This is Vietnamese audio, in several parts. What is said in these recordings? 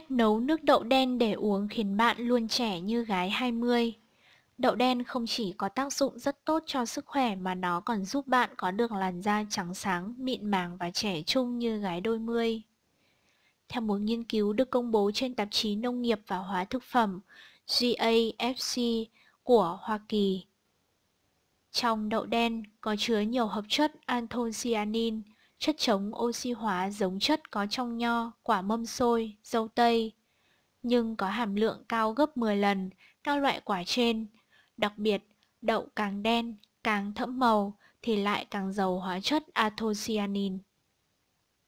Cách nấu nước đậu đen để uống khiến bạn luôn trẻ như gái 20. Đậu đen không chỉ có tác dụng rất tốt cho sức khỏe mà nó còn giúp bạn có được làn da trắng sáng, mịn màng và trẻ trung như gái đôi mươi. Theo một nghiên cứu được công bố trên tạp chí Nông nghiệp và Hóa thực phẩm GAFC của Hoa Kỳ, trong đậu đen có chứa nhiều hợp chất anthocyanin, chất chống oxy hóa giống chất có trong nho, quả mâm xôi, dâu tây, nhưng có hàm lượng cao gấp 10 lần các loại quả trên. Đặc biệt, đậu càng đen, càng thẫm màu thì lại càng giàu hóa chất anthocyanin.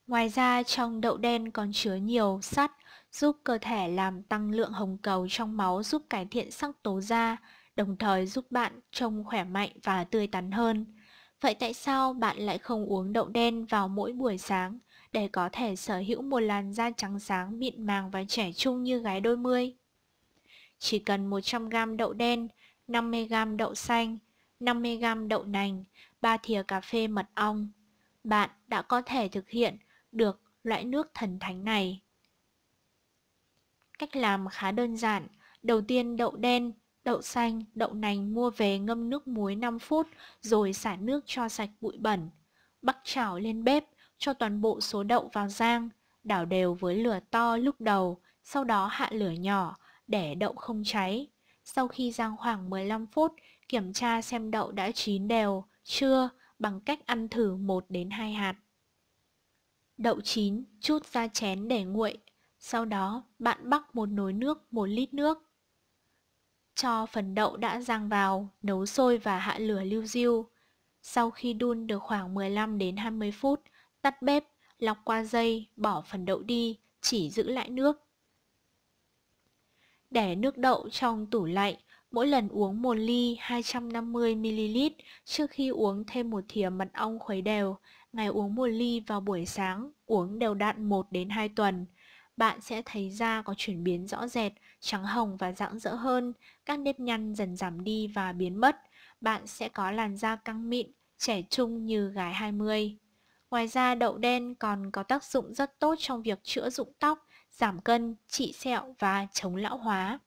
Ngoài ra, trong đậu đen còn chứa nhiều sắt, giúp cơ thể làm tăng lượng hồng cầu trong máu giúp cải thiện sắc tố da, đồng thời giúp bạn trông khỏe mạnh và tươi tắn hơn. Vậy tại sao bạn lại không uống đậu đen vào mỗi buổi sáng để có thể sở hữu một làn da trắng sáng mịn màng và trẻ trung như gái đôi mươi? Chỉ cần 100g đậu đen, 50g đậu xanh, 50g đậu nành, 3 thìa cà phê mật ong, bạn đã có thể thực hiện được loại nước thần thánh này. Cách làm khá đơn giản, đầu tiên đậu đen đậu xanh, đậu nành mua về ngâm nước muối 5 phút rồi xả nước cho sạch bụi bẩn. Bắc chảo lên bếp, cho toàn bộ số đậu vào rang, đảo đều với lửa to lúc đầu, sau đó hạ lửa nhỏ để đậu không cháy. Sau khi rang khoảng 15 phút, kiểm tra xem đậu đã chín đều, chưa, bằng cách ăn thử 1 đến 2 hạt. Đậu chín, chút ra chén để nguội. Sau đó, bạn bắc một nồi nước 1 lít nước, cho phần đậu đã rang vào, nấu sôi và hạ lửa lưu diêu. Sau khi đun được khoảng 15 đến 20 phút, tắt bếp, lọc qua dây, bỏ phần đậu đi, chỉ giữ lại nước. Để nước đậu trong tủ lạnh, mỗi lần uống 1 ly 250ml trước khi uống thêm một thìa mật ong khuấy đều, ngày uống 1 ly vào buổi sáng, uống đều đặn 1 đến 2 tuần – bạn sẽ thấy da có chuyển biến rõ rệt, trắng hồng và rạng rỡ hơn, các nếp nhăn dần giảm đi và biến mất. Bạn sẽ có làn da căng mịn, trẻ trung như gái 20. Ngoài ra đậu đen còn có tác dụng rất tốt trong việc chữa rụng tóc, giảm cân, trị sẹo và chống lão hóa.